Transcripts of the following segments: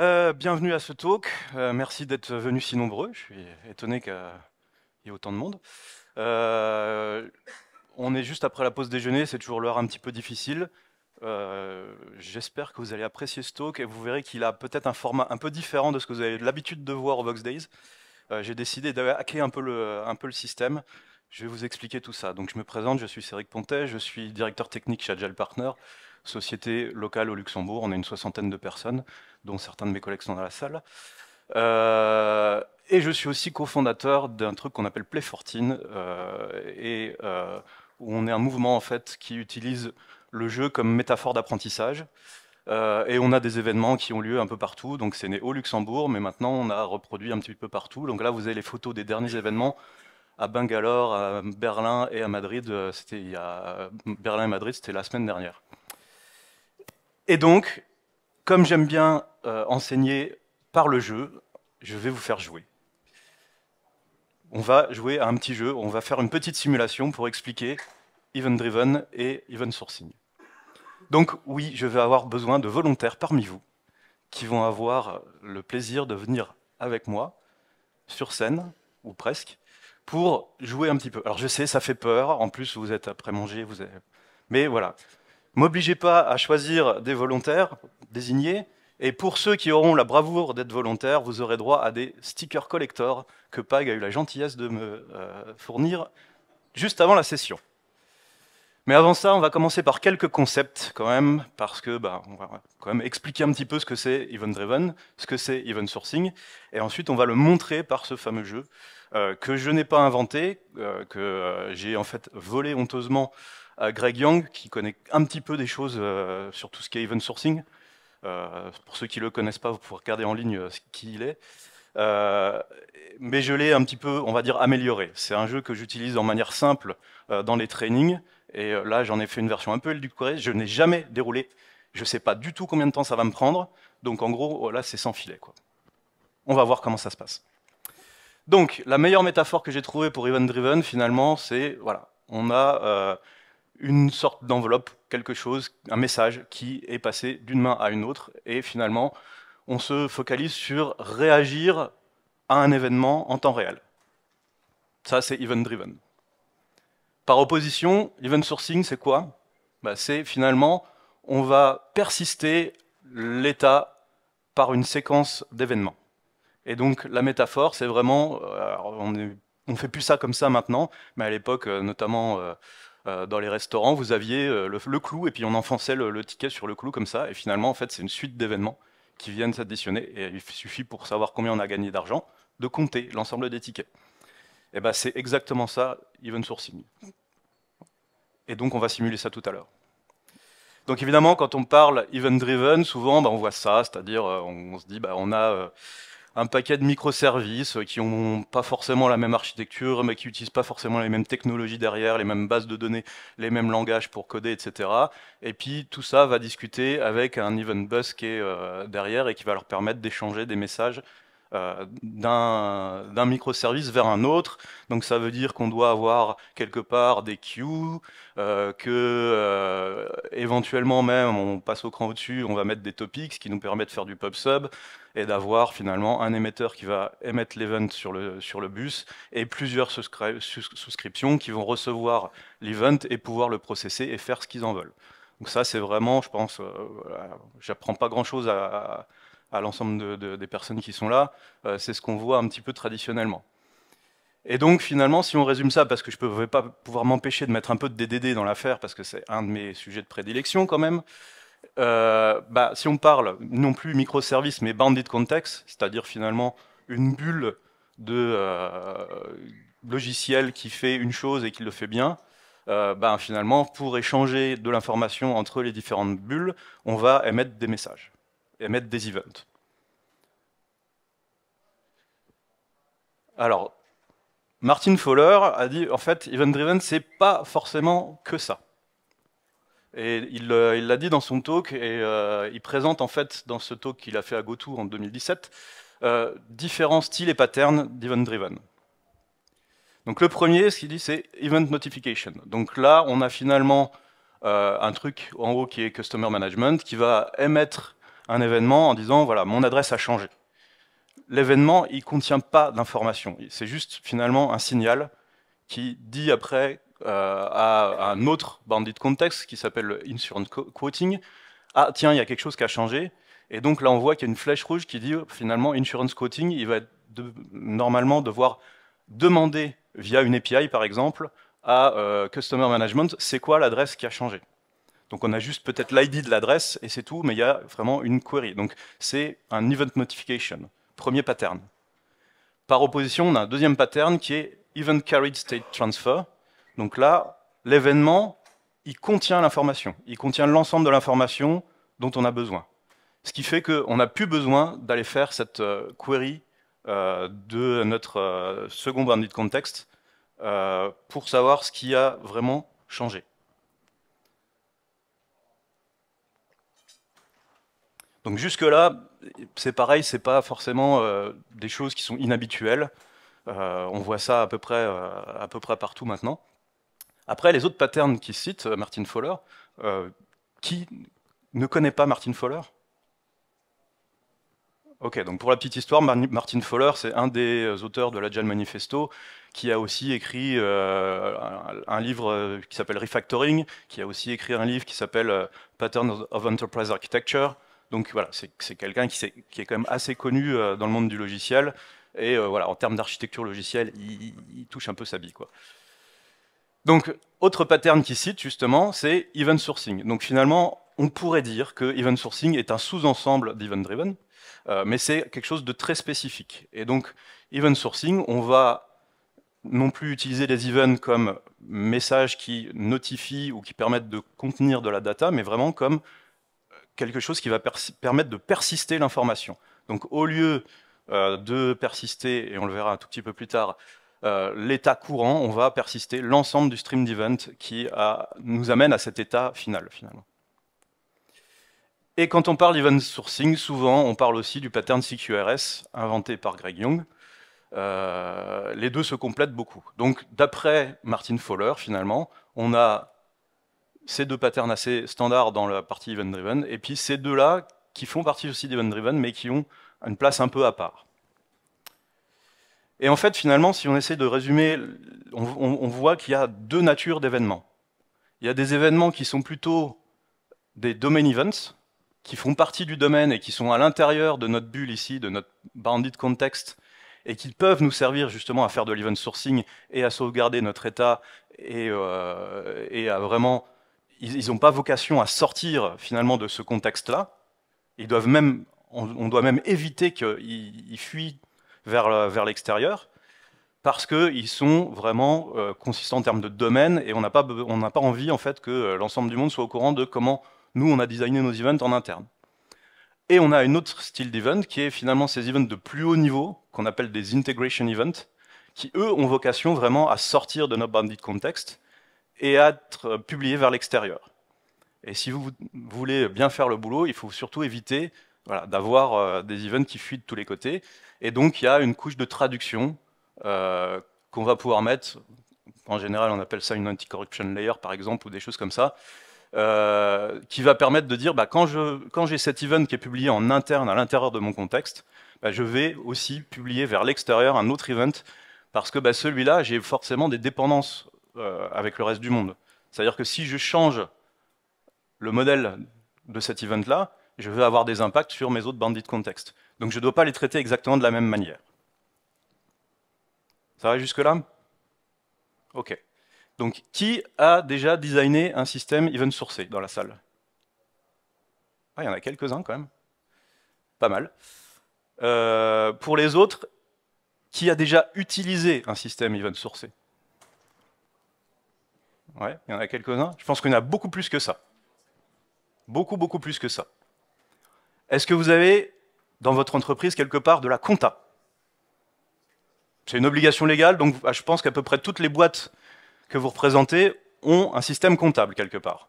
Euh, bienvenue à ce talk. Euh, merci d'être venu si nombreux. Je suis étonné qu'il y ait autant de monde. Euh, on est juste après la pause déjeuner, c'est toujours l'heure un petit peu difficile. J'espère que vous allez apprécier ce talk et vous verrez qu'il a peut-être un format un peu différent de ce que vous avez l'habitude de voir au Vox Days. J'ai décidé d'hacker un, peu le, un peu le système. Je vais vous expliquer tout ça. Donc, je me présente, je suis Céric Pontet, je suis directeur technique chez Agile Partner société locale au Luxembourg. On est une soixantaine de personnes, dont certains de mes collègues sont dans la salle. Euh, et je suis aussi cofondateur d'un truc qu'on appelle Playfortine, euh, et euh, où on est un mouvement en fait qui utilise le jeu comme métaphore d'apprentissage. Euh, et on a des événements qui ont lieu un peu partout. Donc c'est né au Luxembourg, mais maintenant on a reproduit un petit peu partout. Donc là vous avez les photos des derniers événements à Bangalore, à Berlin et à Madrid. C'était Berlin et Madrid, c'était la semaine dernière. Et donc, comme j'aime bien euh, enseigner par le jeu, je vais vous faire jouer. On va jouer à un petit jeu, on va faire une petite simulation pour expliquer Event Driven et Event Sourcing. Donc oui, je vais avoir besoin de volontaires parmi vous qui vont avoir le plaisir de venir avec moi sur scène, ou presque, pour jouer un petit peu. Alors je sais, ça fait peur, en plus vous êtes après manger, vous avez... mais voilà, M'obligez pas à choisir des volontaires désignés. Et pour ceux qui auront la bravoure d'être volontaires, vous aurez droit à des stickers collector que PAG a eu la gentillesse de me euh, fournir juste avant la session. Mais avant ça, on va commencer par quelques concepts quand même, parce que bah, on va quand même expliquer un petit peu ce que c'est Event Driven, ce que c'est Event Sourcing, et ensuite on va le montrer par ce fameux jeu euh, que je n'ai pas inventé, euh, que j'ai en fait volé honteusement Greg Young, qui connaît un petit peu des choses euh, sur tout ce qui est event sourcing. Euh, pour ceux qui ne le connaissent pas, vous pouvez regarder en ligne euh, ce qu'il est. mais je l'ai un petit peu, on va dire, amélioré. C'est un jeu que j'utilise en manière simple dans les trainings. Et là, j'en ai fait une version un peu éducorée. Je n'ai jamais déroulé. Je ne sais pas du tout combien de temps ça va me prendre. Donc, en gros, là, c'est sans filet. Quoi. On va voir comment ça se passe. Donc, la meilleure métaphore que j'ai trouvée pour Event Driven, finalement, c'est, voilà, on a une sorte d'enveloppe, quelque chose, un message qui est passé d'une main à une autre. Et finalement, on se focalise sur réagir à un événement en temps réel. Ça, c'est event-driven. Par opposition, event sourcing, c'est quoi bah, C'est finalement, on va persister l'état par une séquence d'événements. Et donc la métaphore, c'est vraiment, euh, on ne fait plus ça comme ça maintenant, mais à l'époque, euh, notamment euh, euh, dans les restaurants, vous aviez euh, le, clou et puis on enfonçait le, ticket sur le clou comme ça. Et finalement, en fait, c'est une suite d'événements qui viennent s'additionner. Et il suffit pour savoir combien on a gagné d'argent de compter l'ensemble des tickets. Et eh ben, c'est exactement ça, even sourcing. Et donc, on va simuler ça tout à l'heure. Donc évidemment, quand on parle even driven, souvent, ben, on voit ça, c'est-à-dire euh, on, se dit, bah, on a un paquet de microservices euh, qui n'ont pas forcément la même architecture, mais qui n'utilisent pas forcément les mêmes technologies derrière, les mêmes bases de données, les mêmes langages pour coder, etc. Et puis tout ça va discuter avec un event bus qui est euh, derrière et qui va leur permettre d'échanger des messages euh, d'un microservice vers un autre. Donc ça veut dire qu'on doit avoir quelque part des queues, euh, que euh, éventuellement même on passe au cran au-dessus, on va mettre des topics qui nous permettent de faire du pub sub et d'avoir finalement un émetteur qui va émettre l'event sur le, sur le bus et plusieurs souscriptions qui vont recevoir l'event et pouvoir le processer et faire ce qu'ils en veulent. Donc ça, c'est vraiment, je pense, j'apprends pas grand-chose à, à l'ensemble des personnes qui sont là. Euh, c'est ce qu'on voit un petit peu traditionnellement. Et donc finalement, si on résume ça, parce que je ne pouvais pas pouvoir m'empêcher de mettre un peu de DDD dans l'affaire, parce que c'est un de mes sujets de prédilection quand même, euh, bah, si on parle non plus microservice, mais bandit context, c'est-à-dire finalement une bulle de euh, logiciel qui fait une chose et qui le fait bien, bah, finalement, pour échanger de l'information entre les différentes bulles, on va émettre des messages et mettre des events. Alors, Martin Fowler a dit en fait, event driven, c'est pas forcément que ça. Et il euh, l'a dit dans son talk, et euh, il présente en fait dans ce talk qu'il a fait à GoTo en 2017 euh, différents styles et patterns d'event driven. Donc le premier, ce qu'il dit, c'est event notification. Donc là, on a finalement un truc en haut qui est customer management qui va émettre un événement en disant, voilà, mon adresse a changé. L'événement, il ne contient pas d'information. C'est juste finalement un signal qui dit après euh, à, un autre bandit contexte qui s'appelle insurance quoting, ah tiens, il y a quelque chose qui a changé. Et donc là, on voit qu'il y a une flèche rouge qui dit oh, finalement insurance quoting, il va normalement devoir demander via une API par exemple à euh, Customer Management, c'est quoi l'adresse qui a changé donc on a juste peut-être l'ID de l'adresse et c'est tout, mais il y a vraiment une query. Donc c'est un event notification, premier pattern. Par opposition, on a un deuxième pattern qui est event carried state transfer. Donc là, l'événement, il contient l'information, il contient l'ensemble de l'information dont on a besoin. Ce qui fait qu'on n'a plus besoin d'aller faire cette euh, query euh, de notre euh, second bandit context contexte pour savoir ce qui a vraiment changé. Donc jusque-là, c'est pareil, c'est pas forcément euh, des choses qui sont inhabituelles. Euh, on voit ça à peu, près, euh, à peu près partout maintenant. Après, les autres patterns qui citent, Martin Fowler, qui ne connaît pas Martin Fowler Ok, donc pour la petite histoire, Martin Fowler, c'est un des auteurs de l'agile Manifesto, qui a aussi écrit un livre qui s'appelle Refactoring, qui a aussi écrit un livre qui s'appelle Patterns of Enterprise Architecture, donc voilà, c'est quelqu'un qui, est quand même assez connu euh, dans le monde du logiciel. Et euh, voilà, en termes d'architecture logicielle, il, touche un peu sa bille. Quoi. Donc, autre pattern qui cite, justement, c'est event sourcing. Donc finalement, on pourrait dire que event sourcing est un sous-ensemble d'event driven, euh, mais c'est quelque chose de très spécifique. Et donc, event sourcing, on va non plus utiliser les events comme messages qui notifient ou qui permettent de contenir de la data, mais vraiment comme quelque chose qui va permettre de persister l'information. Donc au lieu euh, de persister, et on le verra un tout petit peu plus tard, euh, l'état courant, on va persister l'ensemble du stream d'event qui nous amène à cet état final finalement. Et quand on parle d'event sourcing, souvent on parle aussi du pattern CQRS inventé par Greg Young. Euh, les deux se complètent beaucoup. Donc d'après Martin Fowler finalement, on a ces deux patterns assez standards dans la partie event-driven, et puis ces deux-là qui font partie aussi d'event-driven, mais qui ont une place un peu à part. Et en fait, finalement, si on essaie de résumer, on, voit qu'il y a deux natures d'événements. Il y a des événements qui sont plutôt des domain events, qui font partie du domaine et qui sont à l'intérieur de notre bulle ici, de notre bounded context, et qui peuvent nous servir justement à faire de l'event sourcing et à sauvegarder notre état et euh, à vraiment ils n'ont pas vocation à sortir finalement de ce contexte-là. Ils doivent même, on, doit même éviter qu'ils fuient vers, euh, vers l'extérieur parce qu'ils sont vraiment euh, consistants en termes de domaine et on n'a pas, on pas envie en fait que euh, l'ensemble du monde soit au courant de comment nous on a designé nos events en interne. Et on a une autre style d'event qui est finalement ces events de plus haut niveau qu'on appelle des integration events qui eux ont vocation vraiment à sortir de notre bandit context et à être publié vers l'extérieur. Et si vous voulez bien faire le boulot, il faut surtout éviter d'avoir euh, des events qui fuient de tous les côtés. Et donc, il y a une couche de traduction euh, qu'on va pouvoir mettre. En général, on appelle ça une anti-corruption layer, par exemple, ou des choses comme ça, euh, qui va permettre de dire, bah, quand j'ai cet event qui est publié en interne, à l'intérieur de mon contexte, bah, je vais aussi publier vers l'extérieur un autre event, parce que bah, celui-là, j'ai forcément des dépendances euh, avec le reste du monde. C'est-à-dire que si je change le modèle de cet event-là, je vais avoir des impacts sur mes autres bandits de contexte. Donc je ne dois pas les traiter exactement de la même manière. Ça va jusque-là Ok. Donc qui a déjà designé un système event sourcé dans la salle ah, Il y en a quelques-uns quand même. Pas mal. Euh, pour les autres, qui a déjà utilisé un système event sourcé Ouais, il y en a quelques-uns. Je pense qu'il y en a beaucoup plus que ça. Beaucoup, beaucoup plus que ça. Est-ce que vous avez dans votre entreprise quelque part de la compta C'est une obligation légale, donc ah, je pense qu'à peu près toutes les boîtes que vous représentez ont un système comptable quelque part.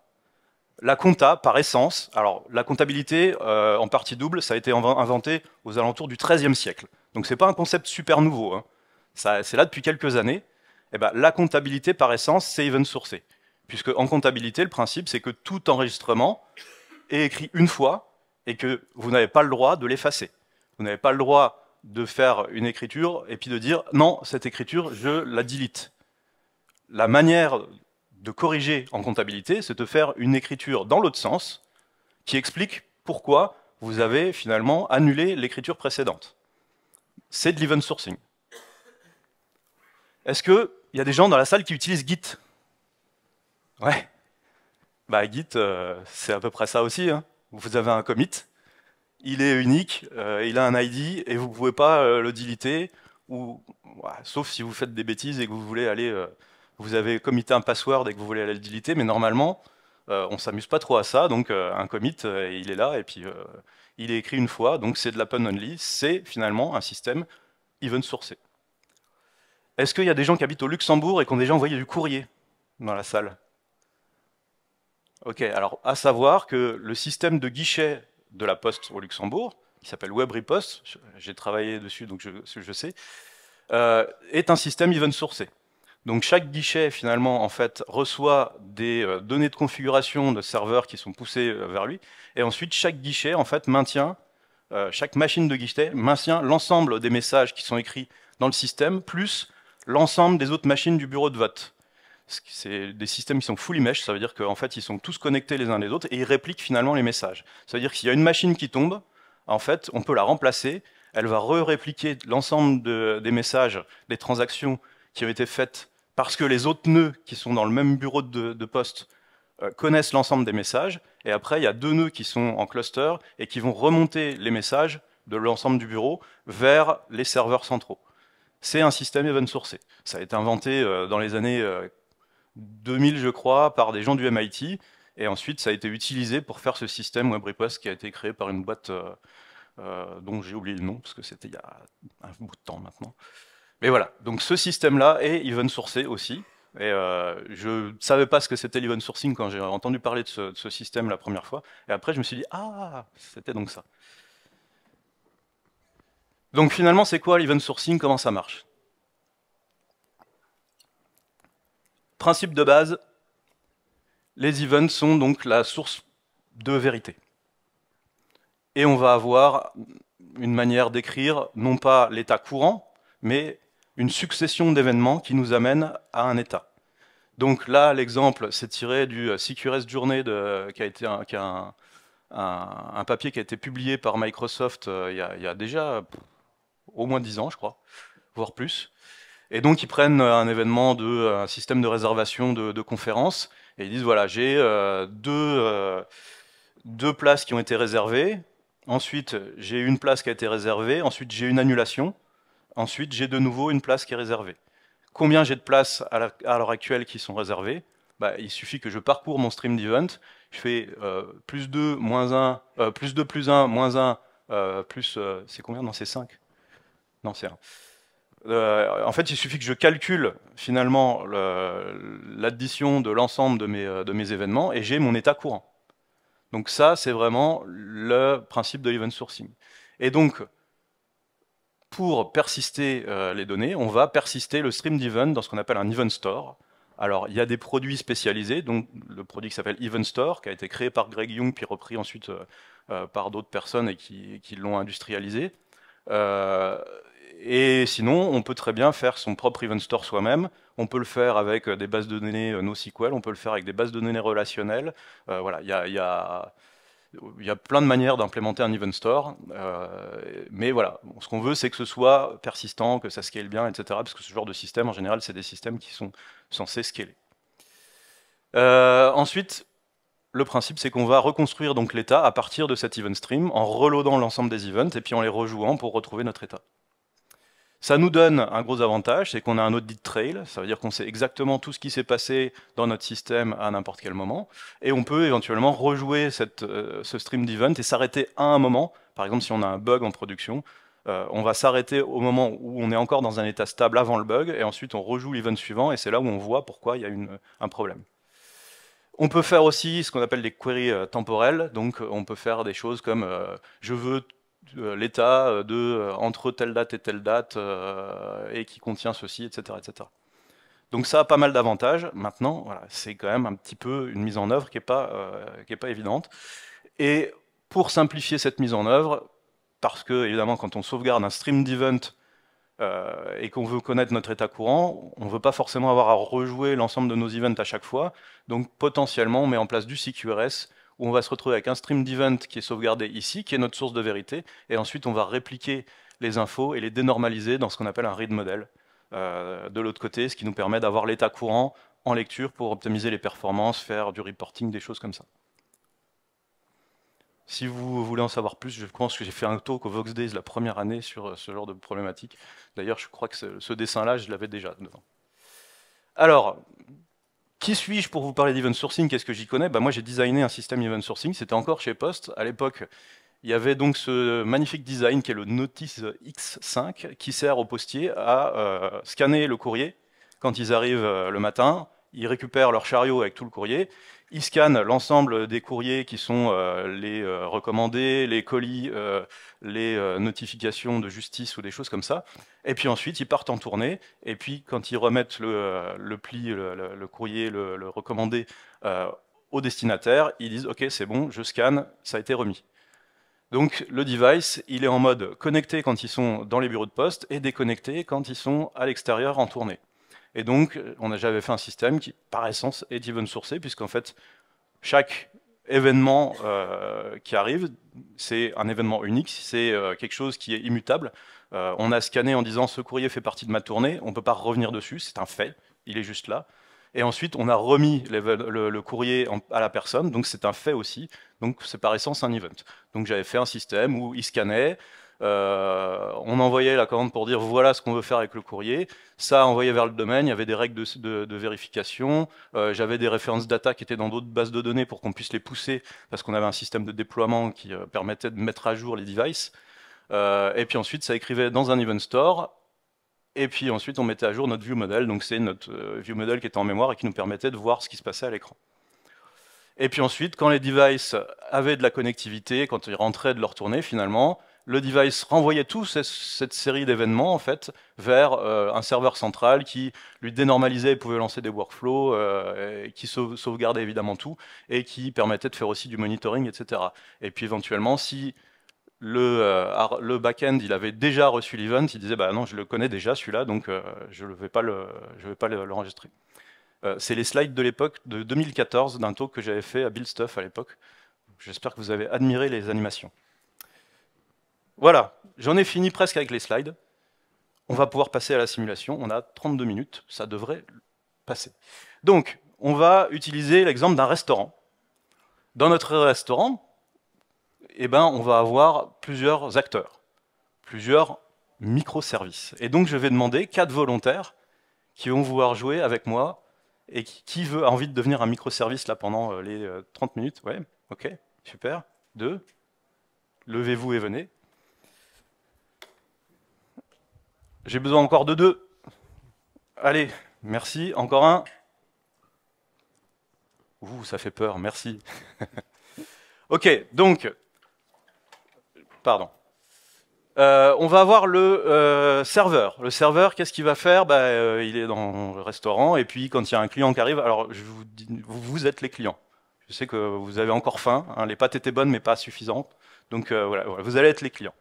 La compta, par essence, alors la comptabilité euh, en partie double, ça a été inventé aux alentours du XIIIe siècle. Donc ce n'est pas un concept super nouveau. Hein. C'est là depuis quelques années eh ben, la comptabilité, par essence, c'est even sourcing, Puisque en comptabilité, le principe, c'est que tout enregistrement est écrit une fois et que vous n'avez pas le droit de l'effacer. Vous n'avez pas le droit de faire une écriture et puis de dire non, cette écriture, je la delete. La manière de corriger en comptabilité, c'est de faire une écriture dans l'autre sens qui explique pourquoi vous avez finalement annulé l'écriture précédente. C'est de l'even sourcing. Est-ce que il y a des gens dans la salle qui utilisent Git. Ouais. Bah, Git, euh, c'est à peu près ça aussi. Hein. Vous avez un commit, il est unique, euh, il a un ID, et vous ne pouvez pas euh, le deleter, ou, sauf si vous faites des bêtises et que vous voulez aller... vous avez commité un password et que vous voulez aller le deleter, mais normalement, on ne s'amuse pas trop à ça, donc un commit, il est là, et puis il est écrit une fois, donc c'est de l'open only, c'est finalement un système even sourcé. Est-ce qu'il y a des gens qui habitent au Luxembourg et qui ont déjà envoyé du courrier dans la salle Ok, alors à savoir que le système de guichet de la Poste au Luxembourg, qui s'appelle WebRepost, j'ai travaillé dessus donc je, sais, euh, est un système even sourcé. Donc chaque guichet finalement en fait reçoit des euh, données de configuration de serveurs qui sont poussées euh, vers lui, et ensuite chaque guichet en fait maintient, chaque machine de guichet maintient l'ensemble des messages qui sont écrits dans le système, plus l'ensemble des autres machines du bureau de vote. C'est des systèmes qui sont fully mesh, ça veut dire qu'en fait ils sont tous connectés les uns les autres et ils répliquent finalement les messages. Ça veut dire qu'il y a une machine qui tombe, en fait on peut la remplacer, elle va re-répliquer l'ensemble des messages, des transactions qui ont été faites parce que les autres nœuds qui sont dans le même bureau de, poste euh, connaissent l'ensemble des messages. Et après, il y a deux nœuds qui sont en cluster et qui vont remonter les messages de l'ensemble du bureau vers les serveurs centraux c'est un système event sourcé. Ça a été inventé euh, dans les années 2000, euh, je crois, par des gens du MIT. Et ensuite, ça a été utilisé pour faire ce système Web qui a été créé par une boîte euh, dont j'ai oublié le nom, parce que c'était il y a un bout de temps maintenant. Mais voilà, donc ce système-là est event sourcé aussi. Et je ne savais pas ce que c'était l'event sourcing quand j'ai entendu parler de ce système la première fois. Et après, je me suis dit, ah, c'était donc ça. Donc finalement, c'est quoi l'event sourcing Comment ça marche Principe de base, les events sont donc la source de vérité. Et on va avoir une manière d'écrire non pas l'état courant, mais une succession d'événements qui nous amène à un état. Donc là, l'exemple, c'est tiré du Securest Journée, qui a été un, un, papier qui a été publié par Microsoft euh, il y, a déjà au moins 10 ans, je crois, voire plus. Et donc ils prennent euh, un événement de euh, un système de réservation de, conférences et ils disent voilà j'ai euh, deux deux places qui ont été réservées. Ensuite j'ai une place qui a été réservée. Ensuite j'ai une annulation. Ensuite j'ai de nouveau une place qui est réservée. Combien j'ai de places à l'heure actuelle qui sont réservées bah, Il suffit que je parcours mon stream d'event. Je fais plus 2, moins 1, plus 2, plus 1, moins 1, plus... c'est combien Non, c'est 5. Non, c'est euh, en fait, il suffit que je calcule finalement l'addition de l'ensemble euh, de mes, événements et j'ai mon état courant. Donc ça, c'est vraiment le principe de l'event sourcing. Et donc, pour persister euh, les données, on va persister le stream d'event dans ce qu'on appelle un event store. Alors, il y a des produits spécialisés, donc le produit qui s'appelle Event Store, qui a été créé par Greg Young, puis repris ensuite par d'autres personnes et qui, l'ont industrialisé. Et sinon, on peut très bien faire son propre event store soi-même. On peut le faire avec euh, des bases de données euh, NoSQL, on peut le faire avec des bases de données relationnelles. Euh, voilà, il y a, y, a, y a, plein de manières d'implémenter un event store. mais voilà, ce qu'on veut, c'est que ce soit persistant, que ça scale bien, etc. Parce que ce genre de système, en général, c'est des systèmes qui sont censés scaler. ensuite, le principe, c'est qu'on va reconstruire donc l'état à partir de cet event stream en reloadant l'ensemble des events et puis en les rejouant pour retrouver notre état. Ça nous donne un gros avantage, c'est qu'on a un audit trail, ça veut dire qu'on sait exactement tout ce qui s'est passé dans notre système à n'importe quel moment, et on peut éventuellement rejouer euh, ce stream d'event et s'arrêter à un moment. Par exemple, si on a un bug en production, euh, on va s'arrêter au moment où on est encore dans un état stable avant le bug, et ensuite on rejoue l'event suivant, et c'est là où on voit pourquoi il y a un problème. On peut faire aussi ce qu'on appelle des queries euh, temporelles, donc on peut faire des choses comme je veux euh, l'état euh, de euh, entre telle date et telle date et qui contient ceci, etc., etc. Donc ça a pas mal d'avantages. Maintenant, c'est quand même un petit peu une mise en œuvre qui n'est pas, pas évidente. Et pour simplifier cette mise en œuvre, parce que évidemment quand on sauvegarde un stream d'event et qu'on veut connaître notre état courant, on ne veut pas forcément avoir à rejouer l'ensemble de nos events à chaque fois. Donc potentiellement, on met en place du CQRS où on va se retrouver avec un stream d'event qui est sauvegardé ici, qui est notre source de vérité, et ensuite on va répliquer les infos et les dénormaliser dans ce qu'on appelle un read model euh, de l'autre côté, ce qui nous permet d'avoir l'état courant en lecture pour optimiser les performances, faire du reporting, des choses comme ça. Si vous voulez en savoir plus, je pense que j'ai fait un talk au Vox Days la première année sur euh, ce genre de problématique. D'ailleurs, je crois que ce, ce dessin-là, je l'avais déjà devant. Alors, qui suis-je pour vous parler d'event sourcing Qu'est-ce que j'y connais bah, Moi, j'ai designé un système event sourcing. C'était encore chez Post. À l'époque, il y avait donc ce magnifique design qui est le Notice X5 qui sert aux postiers à euh, scanner le courrier quand ils arrivent euh, le matin. Ils récupèrent leur chariot avec tout le courrier ils scannent l'ensemble des courriers qui sont euh, les euh, recommandés, les colis, euh, les notifications de justice ou des choses comme ça. Et puis ensuite, ils partent en tournée. Et puis, quand ils remettent le, pli, le, courrier, le, recommandé au destinataire, ils disent OK, c'est bon, je scanne, ça a été remis. Donc le device, il est en mode connecté quand ils sont dans les bureaux de poste et déconnecté quand ils sont à l'extérieur en tournée. Et donc, euh, on a j'avais fait un système qui, par essence, est even sourcé, puisqu'en fait, chaque événement euh, qui arrive, c'est un événement unique, c'est euh, quelque chose qui est immutable. on a scanné en disant ce courrier fait partie de ma tournée, on ne peut pas revenir dessus, c'est un fait, il est juste là. Et ensuite, on a remis le, courrier à la personne, donc c'est un fait aussi, donc c'est par essence un event. Donc j'avais fait un système où il scannait, euh, on envoyait la commande pour dire voilà ce qu'on veut faire avec le courrier. Ça envoyait vers le domaine, il y avait des règles de, vérification. Euh, j'avais des références data qui étaient dans d'autres bases de données pour qu'on puisse les pousser parce qu'on avait un système de déploiement qui euh, permettait de mettre à jour les devices. et puis ensuite, ça écrivait dans un event store. Et puis ensuite, on mettait à jour notre view model. Donc c'est notre view model qui était en mémoire et qui nous permettait de voir ce qui se passait à l'écran. Et puis ensuite, quand les devices avaient de la connectivité, quand ils rentraient de leur tournée finalement, le device renvoyait toute cette série d'événements en fait vers euh, un serveur central qui lui dénormalisait et pouvait lancer des workflows, euh, qui sauvegardait évidemment tout et qui permettait de faire aussi du monitoring, etc. Et puis éventuellement, si euh, le, back-end il avait déjà reçu l'event, il disait bah non, je le connais déjà celui-là, donc je ne vais pas le, je vais pas l'enregistrer. C'est les slides de l'époque de 2014 d'un talk que j'avais fait à Build Stuff à l'époque. J'espère que vous avez admiré les animations. Voilà, j'en ai fini presque avec les slides. On va pouvoir passer à la simulation. On a 32 minutes, ça devrait passer. Donc, on va utiliser l'exemple d'un restaurant. Dans notre restaurant, eh ben, on va avoir plusieurs acteurs, plusieurs microservices. Et donc, je vais demander quatre volontaires qui vont vouloir jouer avec moi et qui veut, a envie de devenir un microservice là pendant euh, les 30 euh, minutes. Ouais, ok, super. Deux, levez-vous et venez. J'ai besoin encore de deux. Allez, merci, encore un. Ouh, ça fait peur, merci. ok, donc, pardon. Euh, on va avoir le euh, serveur. Le serveur, qu'est-ce qu'il va faire bah, euh, Il est dans le restaurant et puis quand il y a un client qui arrive, alors je vous, vous êtes les clients. Je sais que vous avez encore faim, hein. les pâtes étaient bonnes mais pas suffisantes. Donc voilà, vous allez être les clients.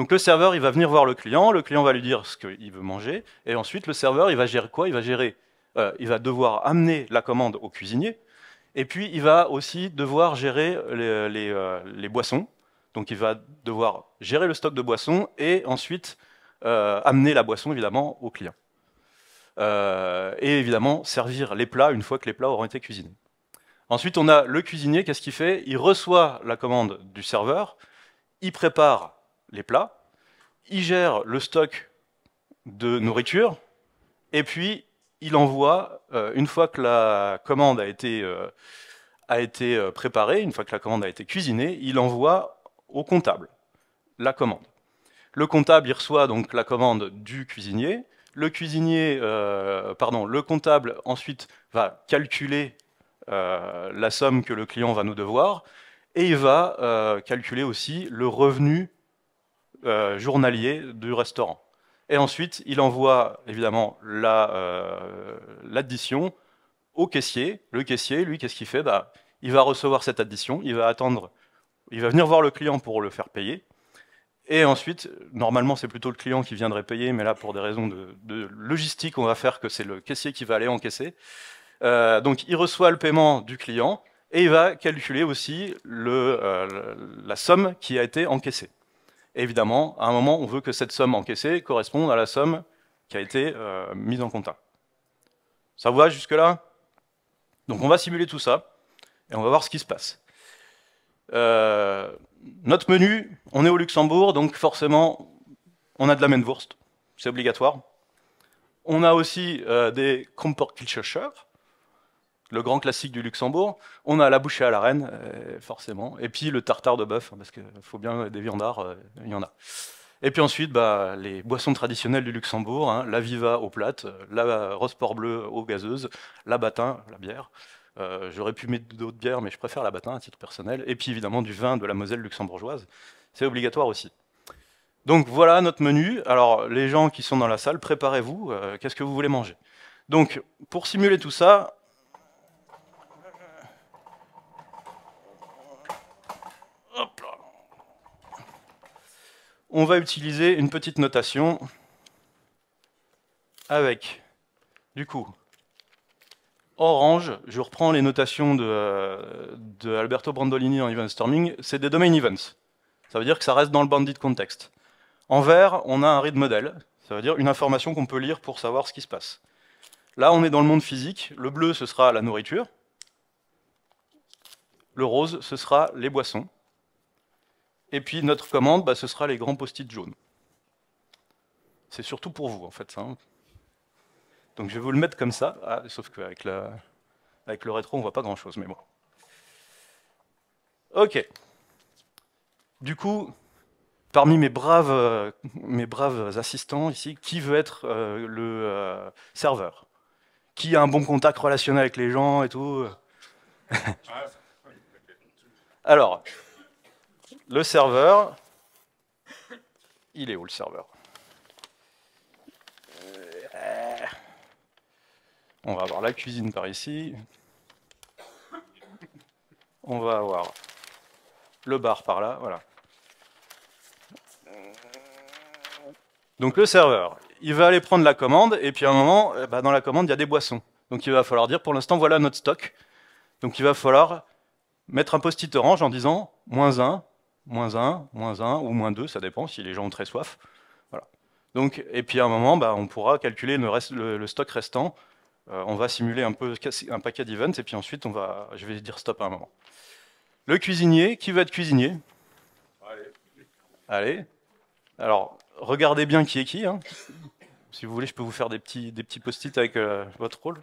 Donc le serveur, il va venir voir le client, le client va lui dire ce qu'il veut manger, et ensuite le serveur, il va gérer quoi Il va gérer, euh, il va devoir amener la commande au cuisinier, et puis il va aussi devoir gérer les, euh, boissons. Donc il va devoir gérer le stock de boissons et ensuite euh, amener la boisson évidemment au client. et évidemment servir les plats une fois que les plats auront été cuisinés. Ensuite on a le cuisinier, qu'est-ce qu'il fait Il reçoit la commande du serveur, il prépare les plats, il gère le stock de nourriture, et puis il envoie, euh, une fois que la commande a été, euh, a été euh, préparée, une fois que la commande a été cuisinée, il envoie au comptable la commande. Le comptable il reçoit donc la commande du cuisinier. Le cuisinier, pardon, le comptable ensuite va calculer la somme que le client va nous devoir et il va calculer aussi le revenu euh, journalier du restaurant. Et ensuite, il envoie évidemment euh, l'addition la, au caissier. Le caissier, lui, qu'est-ce qu'il fait bah, Il va recevoir cette addition, il va attendre, il va venir voir le client pour le faire payer. Et ensuite, normalement, c'est plutôt le client qui viendrait payer, mais là, pour des raisons de, logistique, on va faire que c'est le caissier qui va aller encaisser. Euh, donc, il reçoit le paiement du client et il va calculer aussi le, la somme qui a été encaissée évidemment, à un moment, on veut que cette somme encaissée corresponde à la somme qui a été euh, mise en compte. Ça vous va jusque-là Donc on va simuler tout ça, et on va voir ce qui se passe. Euh, notre menu, on est au Luxembourg, donc forcément, on a de la wurst, c'est obligatoire. On a aussi euh, des Comportkirchhofer, le grand classique du Luxembourg. On a la bouchée à la reine, euh, forcément. Et puis le tartare de bœuf, hein, parce qu'il faut bien des viandards, euh, il y en a. Et puis ensuite, bah, les boissons traditionnelles du Luxembourg, hein, la viva aux plates, euh, la rosport bleu aux gazeuse, la batin, la bière. J'aurais pu mettre d'autres bières, mais je préfère la batin à titre personnel. Et puis évidemment du vin de la Moselle luxembourgeoise, c'est obligatoire aussi. Donc voilà notre menu. Alors les gens qui sont dans la salle, préparez-vous, qu'est-ce que vous voulez manger Donc pour simuler tout ça, on va utiliser une petite notation avec, du coup, Orange, je reprends les notations de, euh, Alberto Brandolini en Event Storming, c'est des domain events. Ça veut dire que ça reste dans le bandit context. En vert, on a un read model, ça veut dire une information qu'on peut lire pour savoir ce qui se passe. Là, on est dans le monde physique. Le bleu, ce sera la nourriture. Le rose, ce sera les boissons. Et puis notre commande, bah, ce sera les grands post-it jaunes. C'est surtout pour vous, en fait. Ça, hein. Donc je vais vous le mettre comme ça, ah, sauf qu'avec la... avec le rétro, on ne voit pas grand-chose, mais bon. Ok. Du coup, parmi mes braves, euh, mes braves assistants ici, qui veut être euh, le euh, serveur Qui a un bon contact relationnel avec les gens et tout ah, Alors, le serveur, il est où le serveur On va avoir la cuisine par ici. On va avoir le bar par là, voilà. Donc le serveur, il va aller prendre la commande, et puis à un moment, eh ben, dans la commande, il y a des boissons. Donc il va falloir dire, pour l'instant, voilà notre stock. Donc il va falloir mettre un post-it orange en disant, moins 1, moins 1, moins 1 ou moins 2, ça dépend si les gens ont très soif. Voilà. Donc, et puis à un moment, bah, on pourra calculer le, stock restant. Euh, on va simuler un, peu, un paquet d'events et puis ensuite, on va, je vais dire stop à un moment. Le cuisinier, qui veut être cuisinier Allez. Allez. Alors, regardez bien qui est qui. Hein. Si vous voulez, je peux vous faire des petits, des petits post-it avec euh, votre rôle.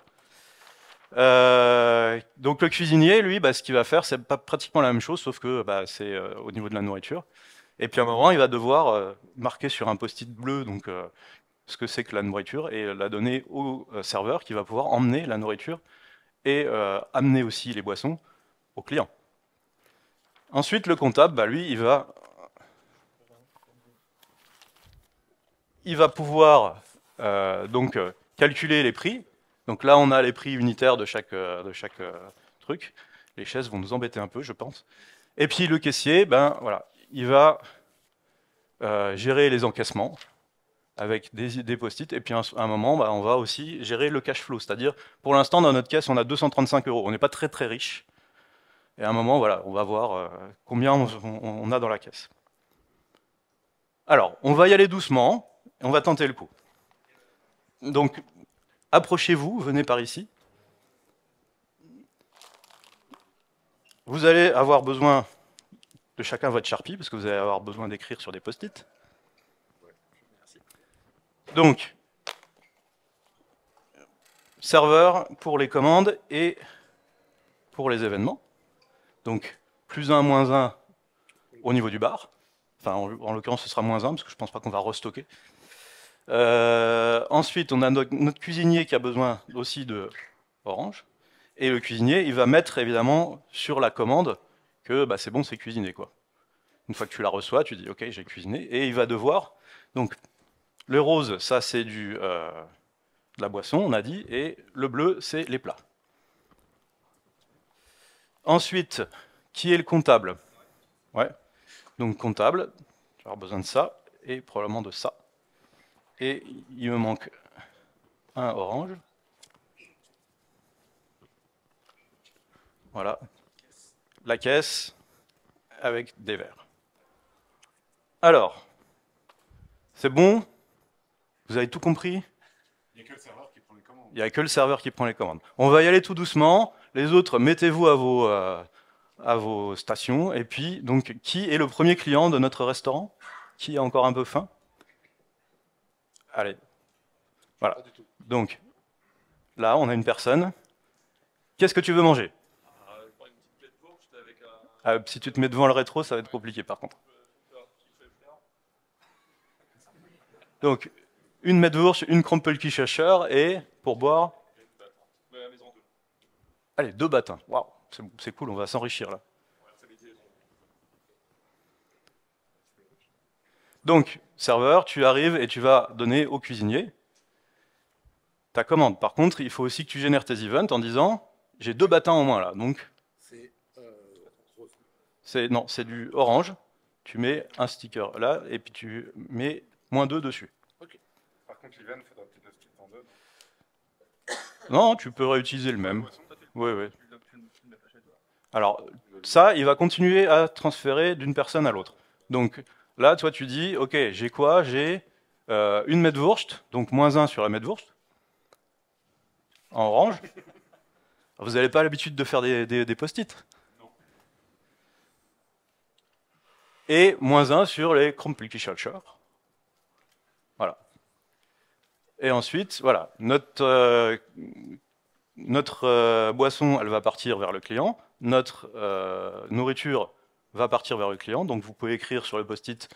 Euh, donc le cuisinier, lui, bah, ce qu'il va faire, c'est pas pratiquement la même chose, sauf que bah, c'est euh, au niveau de la nourriture. Et puis à un moment, il va devoir euh, marquer sur un post-it bleu donc ce que c'est que la nourriture et la donner au serveur qui va pouvoir emmener la nourriture et amener aussi les boissons au client. Ensuite, le comptable, bah, lui, il va, il va pouvoir donc calculer les prix donc là, on a les prix unitaires de chaque, euh, de chaque euh, truc. Les chaises vont nous embêter un peu, je pense. Et puis le caissier, ben voilà, il va euh, gérer les encaissements avec des, des post-it. Et puis à un moment, ben, on va aussi gérer le cash flow. C'est-à-dire, pour l'instant, dans notre caisse, on a 235 euros. On n'est pas très très riche. Et à un moment, voilà, on va voir combien on, on, a dans la caisse. Alors, on va y aller doucement et on va tenter le coup. Donc, approchez-vous, venez par ici. Vous allez avoir besoin de chacun votre Sharpie, parce que vous allez avoir besoin d'écrire sur des post-it. Donc, serveur pour les commandes et pour les événements. Donc, plus 1, moins 1 au niveau du bar. Enfin, en, l'occurrence, ce sera moins 1, parce que je ne pense pas qu'on va restocker. Euh, ensuite, on a notre, cuisinier qui a besoin aussi d'orange. Et le cuisinier, il va mettre évidemment sur la commande que bah, c'est bon, c'est cuisiné. Quoi. Une fois que tu la reçois, tu dis OK, j'ai cuisiné. Et il va devoir. Donc, le rose, ça c'est du, euh, de la boisson, on a dit. Et le bleu, c'est les plats. Ensuite, qui est le comptable Ouais. Donc, comptable, tu avoir besoin de ça et probablement de ça. Et il me manque un orange. Voilà. La caisse avec des verres. Alors, c'est bon Vous avez tout compris Il n'y a que le serveur qui prend les commandes. Il a que le serveur qui prend les commandes. On va y aller tout doucement. Les autres, mettez-vous à vos... Euh, à vos stations. Et puis, donc, qui est le premier client de notre restaurant Qui a encore un peu faim Allez. Voilà. Donc, là, on a une personne. Qu'est-ce que tu veux manger ah, une petite ah, Si tu te mets devant le rétro, ça va être compliqué par contre. Donc, une Medwurst, une chercheur et, pour boire... Bah, allez, deux bâtins. Waouh, c'est cool, on va s'enrichir là. Donc, serveur, tu arrives et tu vas donner au cuisinier ta commande. Par contre, il faut aussi que tu génères tes events en disant j'ai deux bâtins en moins là. Donc, c'est euh, non, c'est du orange. Tu mets un sticker là et puis tu mets moins deux dessus. Par contre, peut-être en deux. Non, tu peux réutiliser le même. Oui, oui. Alors, ça, il va continuer à transférer d'une personne à l'autre. Donc, Là, toi, tu dis, OK, j'ai quoi J'ai euh, une une wurst, donc moins un sur la wurst. en orange. Vous n'avez pas l'habitude de faire des, post-it Et moins un sur les complications. Voilà. Et ensuite, voilà, notre, euh, euh, boisson, elle va partir vers le client. Notre nourriture, va partir vers le client. Donc vous pouvez écrire sur le post-it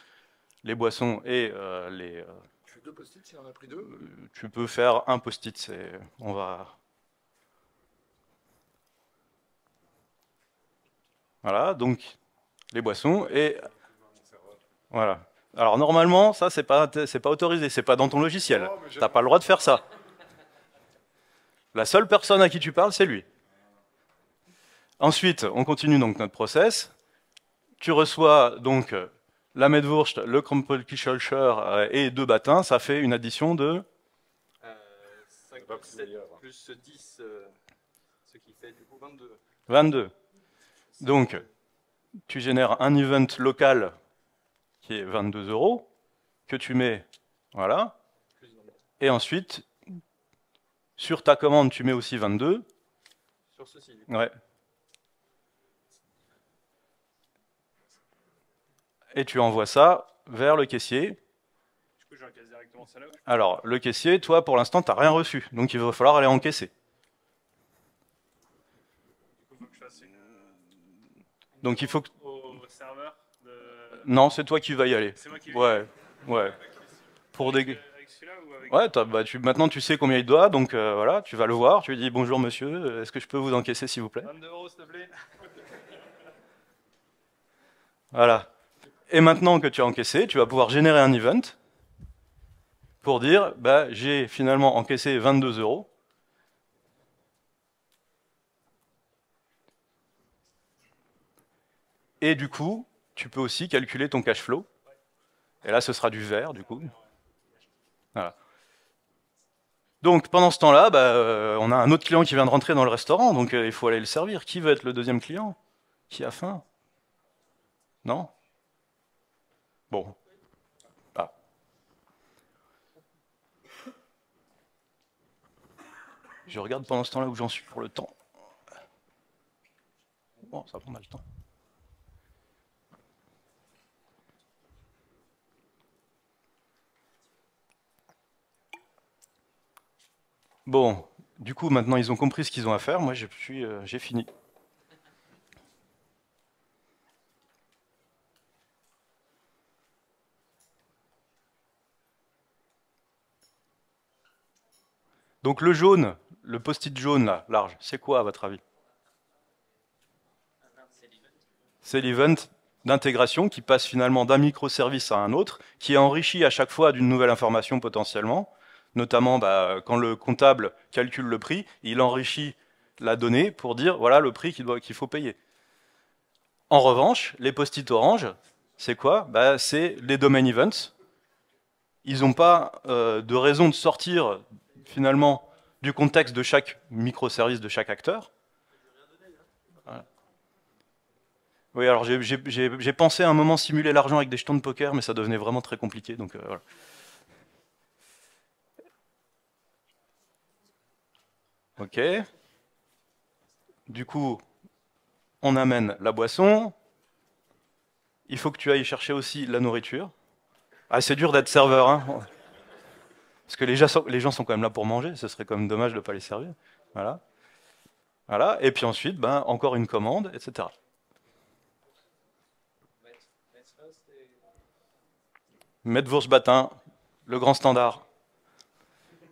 les boissons et euh, les. Euh, tu fais deux post-it si on a pris deux euh, Tu peux faire un post-it. On va. Voilà, donc les boissons et. Voilà. Alors normalement, ça, c'est pas, pas autorisé, c'est pas dans ton logiciel. Tu T'as pas le droit de faire ça. La seule personne à qui tu parles, c'est lui. Ensuite, on continue donc notre process tu reçois donc euh, la Medwurst, le Kisholcher euh, et deux bâtins, ça fait une addition de 5 euh, plus 10, hein. ce qui fait du coup 22. 22. Donc, tu génères un event local qui est 22 euros, que tu mets, voilà, et ensuite, sur ta commande, tu mets aussi 22. Sur ceci. Ouais. et tu envoies ça vers le caissier. Alors, le caissier, toi, pour l'instant, t'as rien reçu, donc il va falloir aller encaisser. Donc il faut que... Non, c'est toi qui vas y aller. C'est moi qui Ouais, ouais. pour des... Euh, ouais, bah, maintenant tu sais combien il doit, donc euh, voilà, tu vas le voir, tu lui dis « Bonjour monsieur, euh, est-ce que je peux vous encaisser s'il vous plaît ?» 22 euros s'il plaît. voilà. Et maintenant que tu as encaissé, tu vas pouvoir générer un event pour dire bah, j'ai finalement encaissé 22 euros. Et du coup, tu peux aussi calculer ton cash flow. Et là, ce sera du vert, du coup. Donc pendant ce temps-là, bah, euh, on a un autre client qui vient de rentrer dans le restaurant, donc euh, il faut aller le servir. Qui va être le deuxième client Qui a faim Non Bon. Ah. Je regarde pendant ce temps-là où j'en suis pour le temps. Bon, ça prend mal le temps. Bon, du coup, maintenant ils ont compris ce qu'ils ont à faire. Moi, euh, j'ai fini. Donc le jaune, le post-it jaune large, c'est quoi à votre avis C'est l'event d'intégration qui passe finalement d'un microservice à un autre, qui est enrichi à chaque fois d'une nouvelle information potentiellement, notamment bah, quand le comptable calcule le prix, il enrichit la donnée pour dire voilà le prix qu'il faut payer. En revanche, les post-it orange, c'est quoi bah, C'est les domain events. Ils n'ont pas euh, de raison de sortir finalement, du contexte de chaque microservice, de chaque acteur. Oui, alors j'ai pensé à un moment simuler l'argent avec des jetons de poker, mais ça devenait vraiment très compliqué, donc euh, Ok. Du coup, on amène la boisson. Il faut que tu ailles chercher aussi la nourriture. Ah, c'est dur d'être serveur, hein parce que les gens, sont, quand même là pour manger, ce serait quand même dommage de ne pas les servir. Voilà. Voilà. Et puis ensuite, ben, encore une commande, etc. Medvourche-Batin, le grand standard.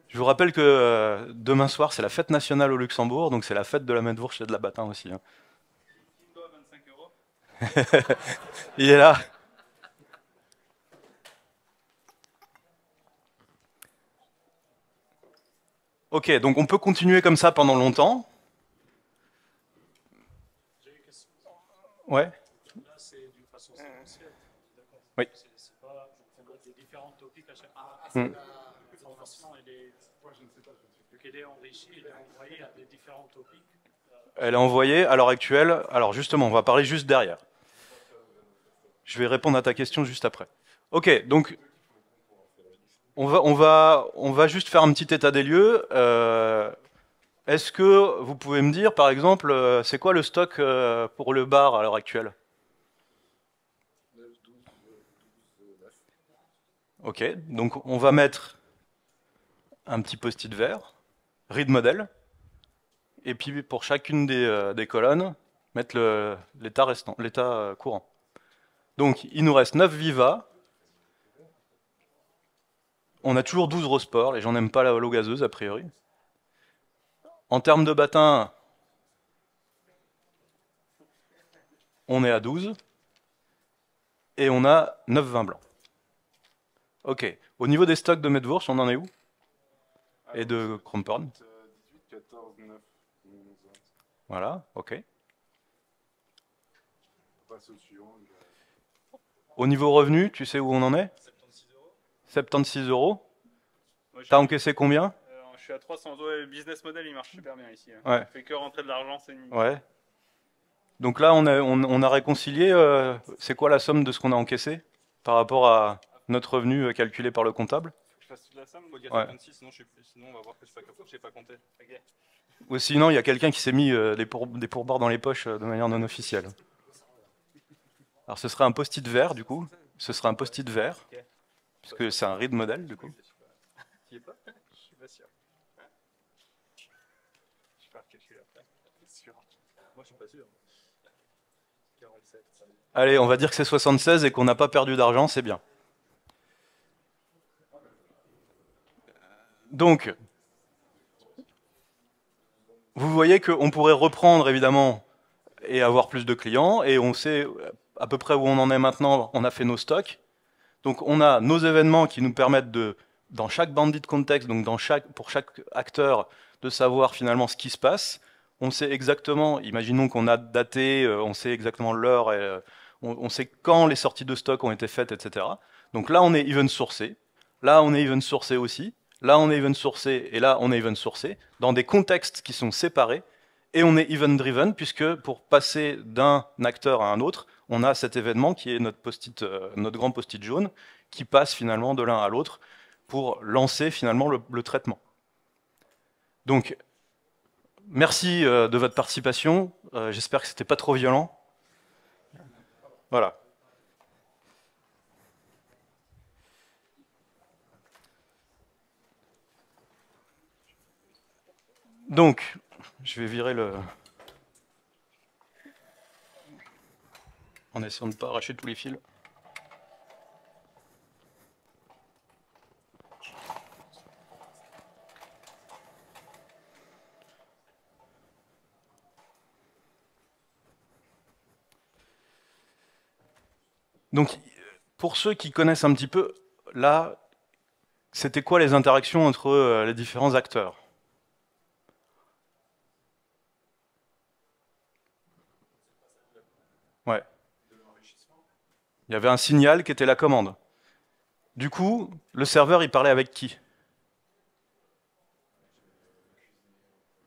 Je vous rappelle que euh, demain soir, c'est la fête nationale au Luxembourg, donc c'est la fête de la Medvourche et de la Batin aussi. Hein. Il est là. Ok, donc on peut continuer comme ça pendant longtemps. Ouais. Là, c'est d'une façon séquentielle. Oui. C'est pas. des différents topics à chaque fois. Ah, mm. L'information, elle je ne sais pas. Donc, elle est enrichie, elle est envoyée à des différents topics. Elle est envoyée à l'heure actuelle. Alors, justement, on va parler juste derrière. Je vais répondre à ta question juste après. Ok, donc on va, juste faire un petit état des lieux. Euh, est-ce que vous pouvez me dire, par exemple, euh, c'est quoi le stock euh, pour le bar à l'heure actuelle Ok, donc on va mettre un petit post-it vert, read model, et puis pour chacune des, des colonnes, mettre l'état courant. Donc il nous reste 9 Viva, on a toujours 12 sport, les gens n'aiment pas la l'eau gazeuse a priori. En termes de bâtins, on est à 12 et on a 9 vins blancs. Ok. Au niveau des stocks de Medvours, on en est où Et de Cromporn Voilà, ok. Au niveau revenu, tu sais où on en est 76 euros. Ouais, T'as encaissé combien euh, Je suis à 300 euros. Le business model, il marche super bien ici. Il hein. Ouais. fait que rentrer de l'argent, c'est une... Ouais. Donc là, on a, on, a réconcilié. Euh, c'est quoi la somme de ce qu'on a encaissé par rapport à notre revenu euh, calculé par le comptable Faut que je fasse toute la somme moi dire ouais. sinon, sinon, on va voir que je ne sais pas compter. Ou sinon, il y a quelqu'un qui s'est mis des, pourboires dans les poches de manière non officielle. Alors ce serait un post-it vert, du coup. Ce serait un post-it vert. Puisque c'est un read modal, du coup. Allez, on va dire que c'est 76 et qu'on n'a pas perdu d'argent, c'est bien. Donc, vous voyez qu'on pourrait reprendre évidemment et avoir plus de clients, et on sait à peu près où on en est maintenant, on a fait nos stocks, donc on a nos événements qui nous permettent de, dans chaque bandit de contexte, donc pour chaque acteur, de savoir finalement ce qui se passe. On sait exactement, imaginons qu'on a daté, euh, on sait exactement l'heure, euh, on, on, sait quand les sorties de stock ont été faites, etc. Donc là, on est even sourcé. Là, on est even sourcé aussi. Là, on est even sourcé et là, on est even sourcé dans des contextes qui sont séparés. Et on est even driven puisque pour passer d'un acteur à un autre, on a cet événement qui est euh, notre, grand post-it jaune qui passe finalement de l'un à l'autre pour lancer finalement le, traitement. Donc, merci euh, de votre participation. Euh, j'espère que ce n'était pas trop violent. Voilà. Donc, je vais virer le, en essayant de ne pas arracher tous les fils. Donc, pour ceux qui connaissent un petit peu, là, c'était quoi les interactions entre euh, les différents acteurs Il y avait un signal qui était la commande. Du coup, le serveur, il parlait avec qui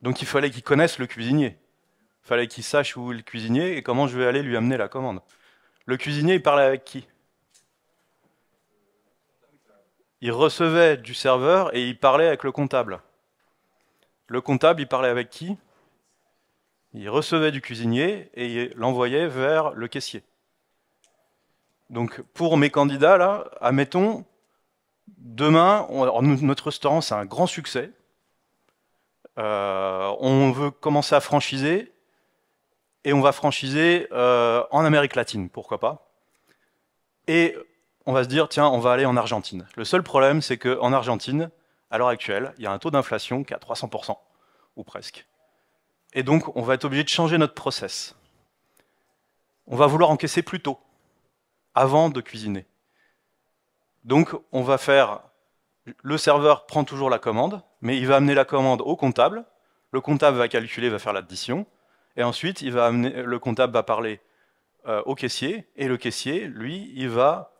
Donc il fallait qu'il connaisse le cuisinier. Il fallait qu'il sache où est le cuisinier et comment je vais aller lui amener la commande. Le cuisinier, il parlait avec qui Il recevait du serveur et il parlait avec le comptable. Le comptable, il parlait avec qui Il recevait du cuisinier et il l'envoyait vers le caissier. Donc pour mes candidats, là, admettons, demain, notre restaurant, c'est un grand succès. Euh, on veut commencer à franchiser et on va franchiser euh, en Amérique latine, pourquoi pas. Et on va se dire, tiens, on va aller en Argentine. Le seul problème, c'est qu'en Argentine, à l'heure actuelle, il y a un taux d'inflation qui est à 300%, ou presque. Et donc, on va être obligé de changer notre process. On va vouloir encaisser plus tôt avant de cuisiner. Donc on va faire, le serveur prend toujours la commande, mais il va amener la commande au comptable, le comptable va calculer, va faire l'addition, et ensuite il va amener, le comptable va parler euh, au caissier, et le caissier, lui, il va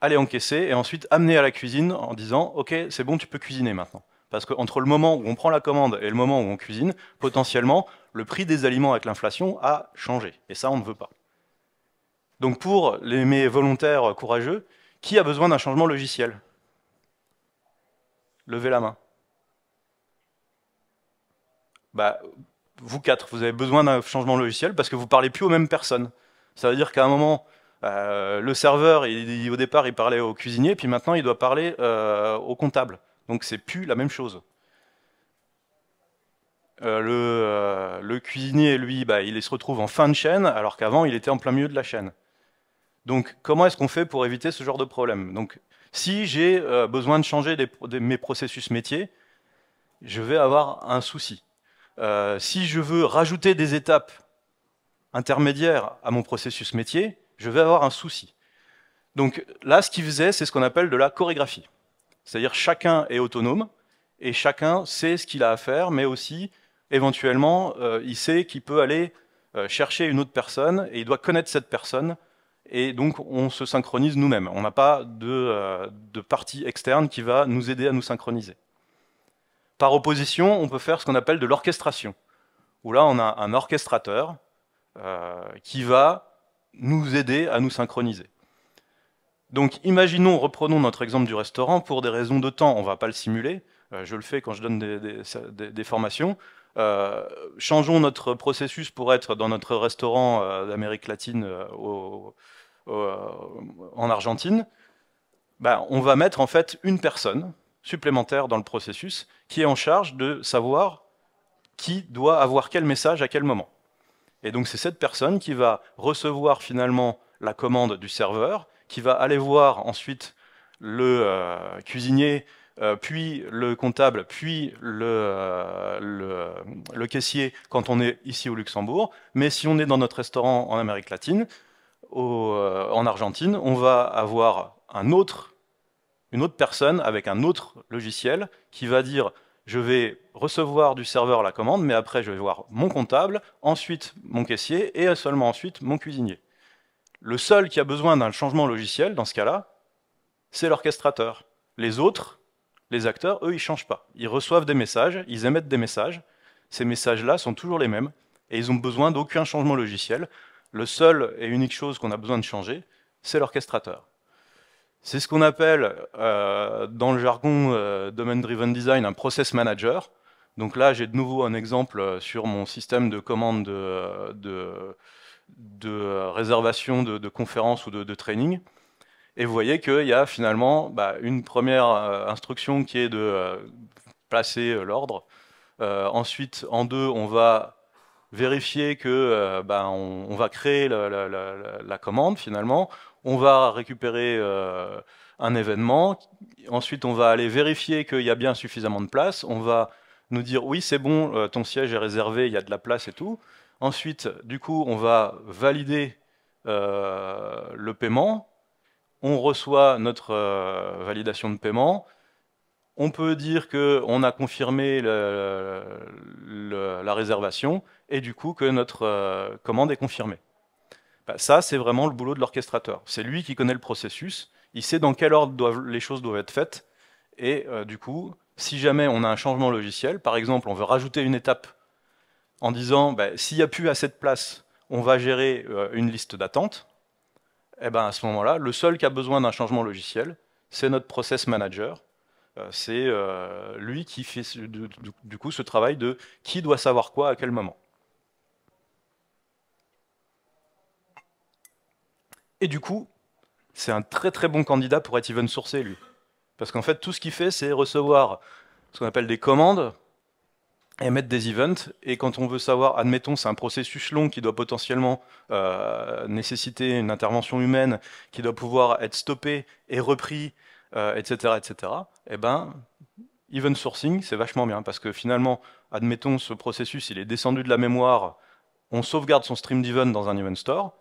aller encaisser, et ensuite amener à la cuisine en disant, ok, c'est bon, tu peux cuisiner maintenant. Parce qu'entre le moment où on prend la commande et le moment où on cuisine, potentiellement, le prix des aliments avec l'inflation a changé. Et ça, on ne veut pas. Donc pour les, mes volontaires courageux, qui a besoin d'un changement logiciel Levez la main. Bah, vous quatre, vous avez besoin d'un changement logiciel parce que vous ne parlez plus aux mêmes personnes. Ça veut dire qu'à un moment, euh, le serveur, au départ, il parlait au cuisinier, puis maintenant, il doit parler euh, au comptable. Donc, c'est plus la même chose. Euh, le, cuisinier, lui, bah, il se retrouve en fin de chaîne, alors qu'avant, il était en plein milieu de la chaîne. Donc, comment est-ce qu'on fait pour éviter ce genre de problème Donc, si j'ai euh, besoin de changer mes processus métiers, je vais avoir un souci. Euh, si je veux rajouter des étapes intermédiaires à mon processus métier, je vais avoir un souci. Donc là, ce qu'il faisait, c'est ce qu'on appelle de la chorégraphie. C'est-à-dire chacun est autonome et chacun sait ce qu'il a à faire, mais aussi, éventuellement, euh, il sait qu'il peut aller chercher une autre personne et il doit connaître cette personne et donc on se synchronise nous-mêmes. On n'a pas euh, de, partie externe qui va nous aider à nous synchroniser. Par opposition, on peut faire ce qu'on appelle de l'orchestration, où là on a un orchestrateur euh, qui va nous aider à nous synchroniser. Donc imaginons, reprenons notre exemple du restaurant, pour des raisons de temps, on ne va pas le simuler, euh, je le fais quand je donne des, formations, changeons notre processus pour être dans notre restaurant d'Amérique latine au, euh, en Argentine, bah, on va mettre en fait une personne supplémentaire dans le processus qui est en charge de savoir qui doit avoir quel message à quel moment. Et donc c'est cette personne qui va recevoir finalement la commande du serveur, qui va aller voir ensuite le euh, cuisinier, euh, puis le comptable, puis le caissier quand on est ici au Luxembourg. Mais si on est dans notre restaurant en Amérique latine, euh, en Argentine, on va avoir une autre personne avec un autre logiciel qui va dire je vais recevoir du serveur la commande, mais après je vais voir mon comptable, ensuite mon caissier et seulement ensuite mon cuisinier. Le seul qui a besoin d'un changement logiciel dans ce cas-là, c'est l'orchestrateur. Les autres, les acteurs, eux, ils ne changent pas. Ils reçoivent des messages, ils émettent des messages. Ces messages-là sont toujours les mêmes et ils n'ont besoin d'aucun changement logiciel le seul et unique chose qu'on a besoin de changer, c'est l'orchestrateur. C'est ce qu'on appelle, euh, dans le jargon euh, Domain Driven Design, un process manager. Donc là, j'ai de nouveau un exemple euh, sur mon système de commande de, réservation de, conférences ou de, training. Et vous voyez qu'il y a finalement bah, une première instruction qui est de placer l'ordre. ensuite, en deux, on va vérifier que euh, ben, on, va créer la, commande finalement, on va récupérer euh, un événement, ensuite on va aller vérifier qu'il y a bien suffisamment de place, on va nous dire oui c'est bon, euh, ton siège est réservé, il y a de la place et tout. Ensuite, du coup, on va valider le paiement, on reçoit notre validation de paiement, on peut dire qu'on a confirmé la réservation et du coup que notre euh, commande est confirmée. Bah, ça, c'est vraiment le boulot de l'orchestrateur. C'est lui qui connaît le processus, il sait dans quel ordre les choses doivent être faites, et euh, du coup, si jamais on a un changement logiciel, par exemple, on veut rajouter une étape en disant bah, s'il n'y a plus à cette place, on va gérer euh, une liste d'attente, et eh ben à ce moment-là, le seul qui a besoin d'un changement logiciel, c'est notre process manager, euh, c'est euh, lui qui fait du, coup ce travail de qui doit savoir quoi à quel moment. Et du coup, c'est un très très bon candidat pour être even sourcé, lui. Parce qu'en fait, tout ce qu'il fait, c'est recevoir ce qu'on appelle des commandes et mettre des events. Et quand on veut savoir, admettons, c'est un processus long qui doit potentiellement euh, nécessiter une intervention humaine, qui doit pouvoir être stoppé et repris etc., euh, etc., eh ben, event sourcing, c'est vachement bien, parce que finalement, admettons, ce processus, il est descendu de la mémoire, on sauvegarde son stream d'event dans un event store,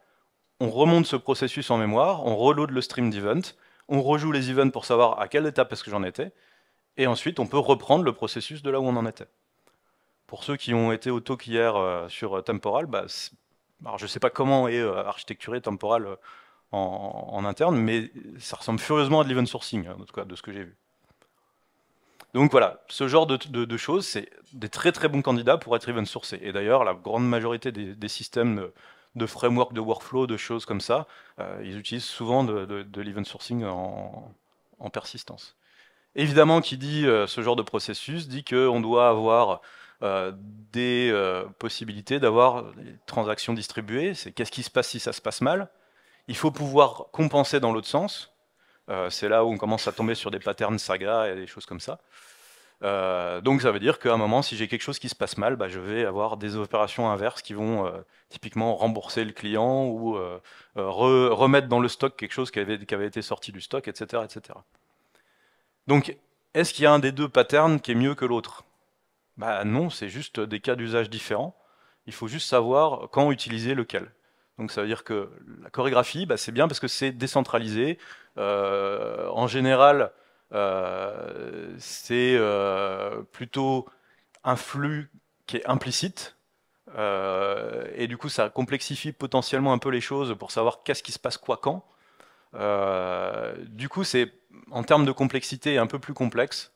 on remonte ce processus en mémoire, on reload le stream d'event, on rejoue les events pour savoir à quelle étape est-ce que j'en étais, et ensuite on peut reprendre le processus de là où on en était. Pour ceux qui ont été au talk hier euh, sur euh, Temporal, bah, je ne sais pas comment est architecturé Temporal en, interne, mais ça ressemble furieusement à de l'event sourcing, en tout cas, de ce que j'ai vu. Donc voilà, ce genre de, choses, c'est des très très bons candidats pour être event sourcés. Et d'ailleurs, la grande majorité des, systèmes de, framework, de workflow, de choses comme ça, euh, ils utilisent souvent de, l'event sourcing en, persistance. Évidemment, qui dit euh, ce genre de processus dit qu'on doit avoir euh, des possibilités d'avoir des transactions distribuées. C'est qu'est-ce qui se passe si ça se passe mal il faut pouvoir compenser dans l'autre sens. Euh, c'est là où on commence à tomber sur des patterns saga et des choses comme ça. Euh, donc ça veut dire qu'à un moment, si j'ai quelque chose qui se passe mal, bah, je vais avoir des opérations inverses qui vont euh, typiquement rembourser le client ou remettre dans le stock quelque chose qui avait, été sorti du stock, etc. etc. Donc est-ce qu'il y a un des deux patterns qui est mieux que l'autre bah, Non, c'est juste des cas d'usage différents. Il faut juste savoir quand utiliser lequel. Donc ça veut dire que la chorégraphie, bah, c'est bien parce que c'est décentralisé. Euh, en général, euh, c'est euh, plutôt un flux qui est implicite. et du coup, ça complexifie potentiellement un peu les choses pour savoir qu'est-ce qui se passe quoi quand. du coup, c'est en termes de complexité un peu plus complexe.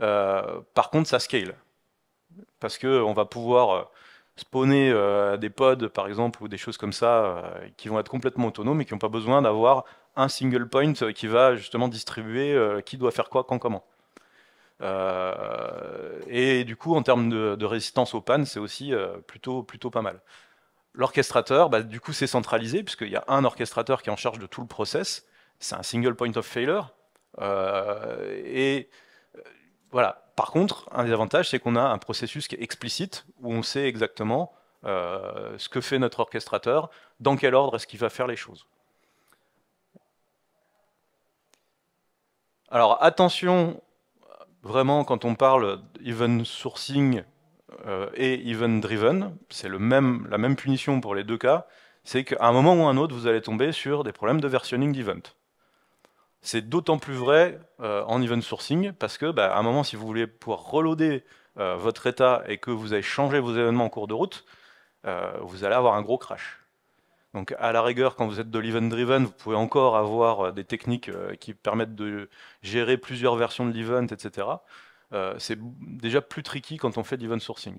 par contre, ça scale parce que on va pouvoir spawner euh, des pods par exemple ou des choses comme ça euh, qui vont être complètement autonomes et qui n'ont pas besoin d'avoir un single point euh, qui va justement distribuer qui doit faire quoi, quand, comment. et du coup, en termes de, résistance aux pannes, c'est aussi plutôt, plutôt pas mal. L'orchestrateur, bah, du coup, c'est centralisé puisqu'il y a un orchestrateur qui est en charge de tout le process. C'est un single point of failure. et voilà, par contre, un des avantages, c'est qu'on a un processus qui est explicite, où on sait exactement euh, ce que fait notre orchestrateur, dans quel ordre est-ce qu'il va faire les choses. Alors attention, vraiment, quand on parle event sourcing euh, et event driven, c'est même, la même punition pour les deux cas, c'est qu'à un moment ou à un autre, vous allez tomber sur des problèmes de versionning d'event. C'est d'autant plus vrai euh, en event sourcing parce que, bah, à un moment, si vous voulez pouvoir reloader euh, votre état et que vous avez changé vos événements en cours de route, euh, vous allez avoir un gros crash. Donc, à la rigueur, quand vous êtes de l'event driven, vous pouvez encore avoir des techniques qui permettent de gérer plusieurs versions de l'event, etc. c'est déjà plus tricky quand on fait de l'event sourcing.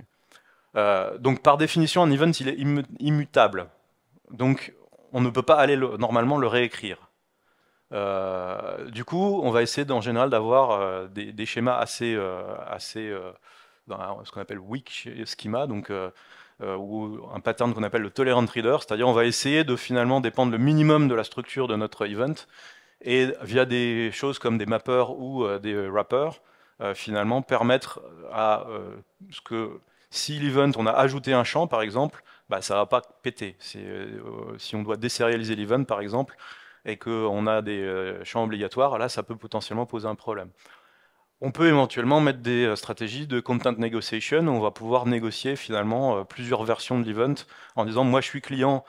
donc, par définition, un event il est immutable. Donc, on ne peut pas aller normalement le réécrire. Euh, du coup, on va essayer en général d'avoir euh, des, schémas assez, euh, assez dans ce qu'on appelle weak schema, donc ou un pattern qu'on appelle le tolerant reader, c'est-à-dire on va essayer de finalement dépendre le minimum de la structure de notre event, et via des choses comme des mappers ou des wrappers, finalement permettre à ce que si l'event on a ajouté un champ par exemple, bah, ça va pas péter. si on doit désérialiser l'event par exemple, et qu'on a des euh, champs obligatoires, là, ça peut potentiellement poser un problème. On peut éventuellement mettre des euh, stratégies de content negotiation on va pouvoir négocier finalement euh, plusieurs versions de l'event en disant moi je suis client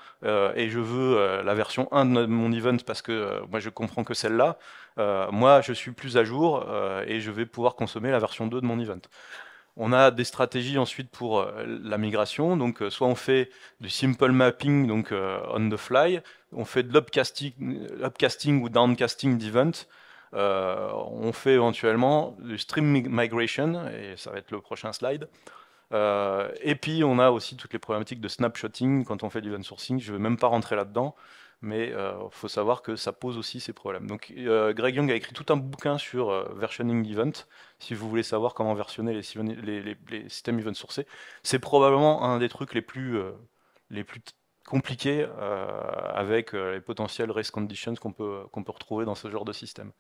et je veux la version 1 de mon event parce que moi je comprends que celle-là, moi je suis plus à jour et je vais pouvoir consommer la version 2 de mon event. On a des stratégies ensuite pour la migration, donc soit on fait du simple mapping donc on the fly, on fait de l'upcasting, ou downcasting d'event. Euh, on fait éventuellement du stream migration, et ça va être le prochain slide. Euh, et puis on a aussi toutes les problématiques de snapshotting quand on fait du l'event sourcing. Je ne vais même pas rentrer là-dedans, mais il euh, faut savoir que ça pose aussi ces problèmes. Donc Greg Young a écrit tout un bouquin sur versioning d'event. si vous voulez savoir comment versionner les, les, systèmes event sourcés. C'est probablement un des trucs les plus les plus compliqué euh, avec euh, les potentiels race conditions qu'on peut, retrouver dans ce genre de système.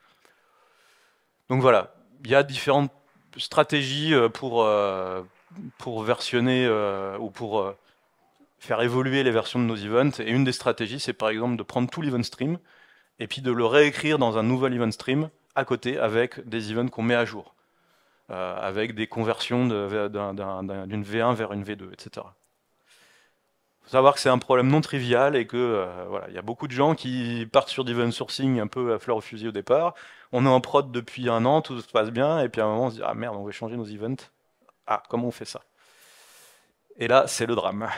Donc voilà, il y a différentes stratégies euh, pour, versionner ou pour faire évoluer les versions de nos events. Et une des stratégies, c'est par exemple de prendre tout l'event stream et puis de le réécrire dans un nouvel event stream à côté avec des events qu'on met à jour, avec des conversions d'une V1 vers une V2, etc savoir que c'est un problème non trivial et que euh, voilà, il y a beaucoup de gens qui partent sur d'event sourcing un peu à fleur au fusil au départ. On est en prod depuis un an, tout se passe bien, et puis à un moment on se dit ah merde, on va changer nos events. Ah, comment on fait ça Et là, c'est le drame.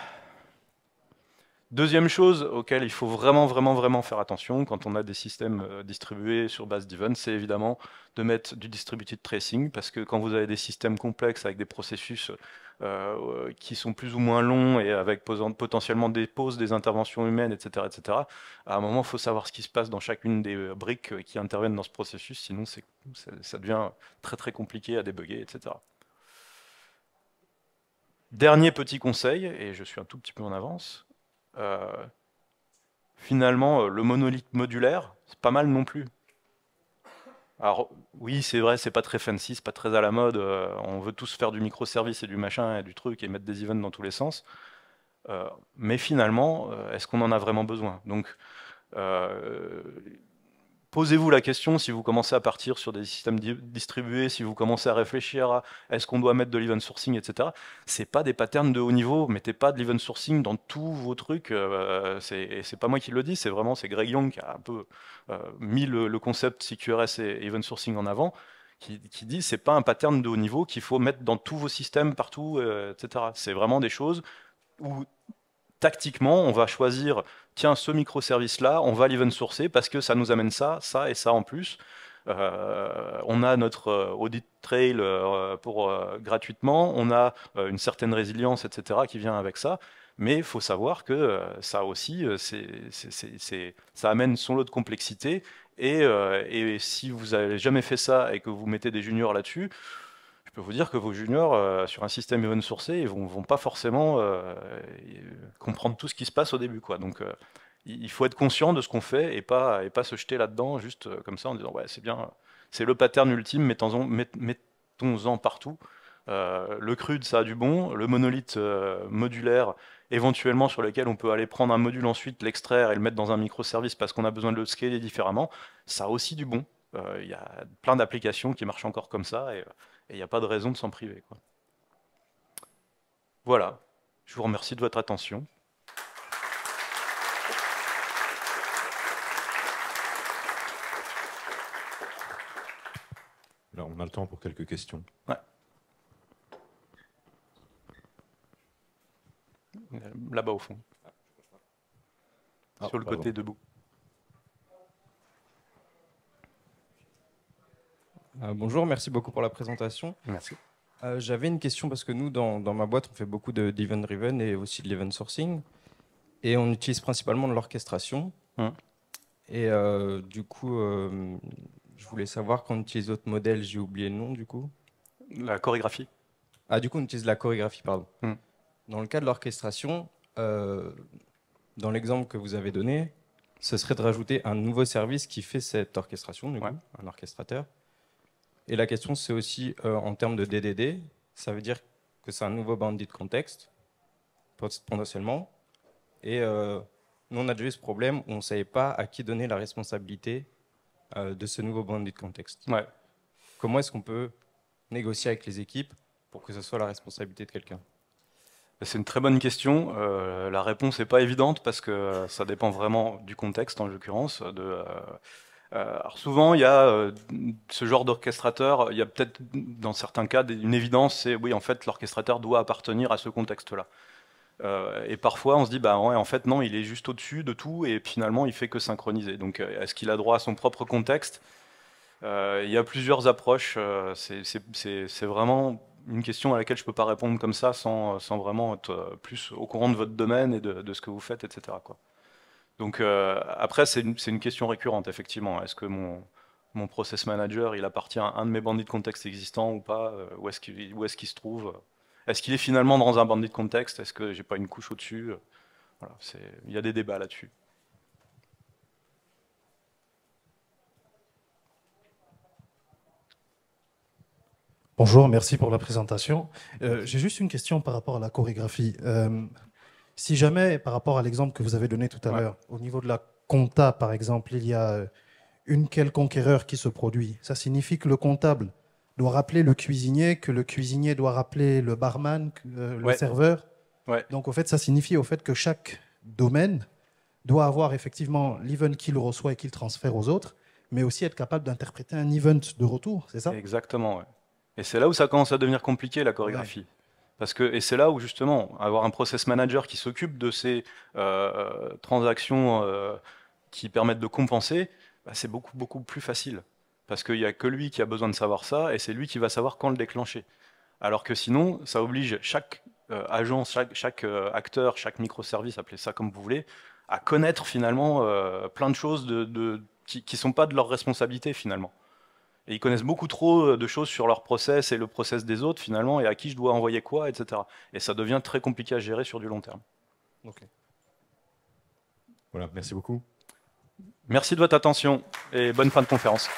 Deuxième chose auquel il faut vraiment, vraiment, vraiment faire attention quand on a des systèmes euh, distribués sur base d'events, c'est évidemment de mettre du distributed tracing, parce que quand vous avez des systèmes complexes avec des processus euh, euh, qui sont plus ou moins longs et avec potentiellement des pauses, des interventions humaines, etc., etc., à un moment, il faut savoir ce qui se passe dans chacune des briques qui interviennent dans ce processus, sinon ça, ça devient très, très compliqué à débugger, etc. Dernier petit conseil, et je suis un tout petit peu en avance, euh, finalement, euh, le monolithe modulaire, c'est pas mal non plus. Alors oui, c'est vrai, c'est pas très fancy, c'est pas très à la mode. Euh, on veut tous faire du microservice et du machin et du truc et mettre des events dans tous les sens. mais finalement, est-ce qu'on en a vraiment besoin Donc, posez-vous la question si vous commencez à partir sur des systèmes distribués, si vous commencez à réfléchir à est-ce qu'on doit mettre de l'event sourcing, etc. Ce C'est pas des patterns de haut niveau. Mettez pas de l'event sourcing dans tous vos trucs. Euh, Ce n'est c'est pas moi qui le dis, c'est vraiment c'est Greg Young qui a un peu euh, mis le, concept CQRS et event sourcing en avant. Qui, qui dit c'est pas un pattern de haut niveau qu'il faut mettre dans tous vos systèmes partout, euh, etc. C'est vraiment des choses où tactiquement, on va choisir, tiens, ce microservice-là, on va l'even sourcer parce que ça nous amène ça, ça et ça en plus. Euh, on a notre euh, audit trail euh, pour gratuitement, on a une certaine résilience, etc., qui vient avec ça. Mais il faut savoir que ça aussi, ça amène son lot de complexité. Et, et si vous n'avez jamais fait ça et que vous mettez des juniors là-dessus, je peux vous dire que vos juniors, euh, sur un système open sourcé, ils vont, vont pas forcément euh, comprendre tout ce qui se passe au début. Quoi. Donc, euh, il faut être conscient de ce qu'on fait et pas, et pas se jeter là-dedans juste comme ça en disant Ouais, c'est bien, c'est le pattern ultime, mettons-en partout. le crude, ça a du bon. Le monolithe modulaire, éventuellement sur lequel on peut aller prendre un module ensuite, l'extraire et le mettre dans un microservice parce qu'on a besoin de le scaler différemment, ça a aussi du bon. Il y a plein d'applications qui marchent encore comme ça. Et, et il n'y a pas de raison de s'en priver. Quoi. Voilà, je vous remercie de votre attention. Là, on a le temps pour quelques questions. Là-bas au fond. Ah, Sur le côté debout. Euh, bonjour, merci beaucoup pour la présentation. Merci. Euh, j'avais une question parce que nous, dans, ma boîte, on fait beaucoup d'event de, driven et aussi de l'event sourcing. Et on utilise principalement de l'orchestration. Hum. Et euh, du coup, je voulais savoir qu'on utilise d'autres modèles. J'ai oublié le nom du coup. La chorégraphie. Ah, du coup, on utilise la chorégraphie, pardon. Hum. Dans le cas de l'orchestration, dans l'exemple que vous avez donné, ce serait de rajouter un nouveau service qui fait cette orchestration, du un orchestrateur. Et la question, c'est aussi euh, en termes de DDD, ça veut dire que c'est un nouveau bandit de contexte, potentiellement. Et euh, nous, on a déjà eu ce problème où on ne savait pas à qui donner la responsabilité euh, de ce nouveau bandit de contexte. Ouais. Comment est-ce qu'on peut négocier avec les équipes pour que ce soit la responsabilité de quelqu'un bah, c'est une très bonne question. la réponse n'est pas évidente parce que ça dépend vraiment du contexte, en l'occurrence, de euh, alors souvent, il y a euh, ce genre d'orchestrateur, il y a peut-être dans certains cas une évidence, c'est oui, en fait, l'orchestrateur doit appartenir à ce contexte-là. Euh, et parfois, on se dit, bah ouais, en fait, non, il est juste au-dessus de tout et finalement, il fait que synchroniser. Donc, est-ce qu'il a droit à son propre contexte Il y a plusieurs approches. C'est vraiment une question à laquelle je ne peux pas répondre comme ça sans, vraiment être plus au courant de votre domaine et de, ce que vous faites, etc. Quoi. Donc euh, après, c'est une, question récurrente, effectivement. Est-ce que mon, process manager, il appartient à un de mes bandits de contexte existants ou pas euh, Où est-ce qu'il est se trouve Est-ce qu'il est finalement dans un bandit de contexte Est-ce que j'ai pas une couche au-dessus euh, voilà, Il y a des débats là-dessus. Bonjour, merci pour la présentation. J'ai juste une question par rapport à la chorégraphie. Si jamais, par rapport à l'exemple que vous avez donné tout à l'heure, au niveau de la compta, par exemple, il y a euh, une quelconque erreur qui se produit, ça signifie que le comptable doit rappeler le cuisinier, que le cuisinier doit rappeler le barman, euh, le serveur. Donc, au fait, ça signifie au fait que chaque domaine doit avoir effectivement l'event qu'il reçoit et qu'il transfère aux autres, mais aussi être capable d'interpréter un event de retour, c'est ça Exactement. Et c'est là où ça commence à devenir compliqué, la chorégraphie. Parce que, et c'est là où justement, avoir un process manager qui s'occupe de ces euh, transactions euh, qui permettent de compenser, bah, c'est beaucoup, beaucoup plus facile. Parce qu'il n'y a que lui qui a besoin de savoir ça, et c'est lui qui va savoir quand le déclencher. Alors que sinon, ça oblige chaque euh, agence, chaque, acteur, chaque microservice, appelez ça comme vous voulez, à connaître finalement plein de choses qui ne sont pas de leur responsabilité finalement ils connaissent beaucoup trop euh, de choses sur leur process et le process des autres finalement, et à qui je dois envoyer quoi, etc. Et ça devient très compliqué à gérer sur du long terme. Voilà, merci beaucoup. Merci de votre attention et bonne fin de conférence.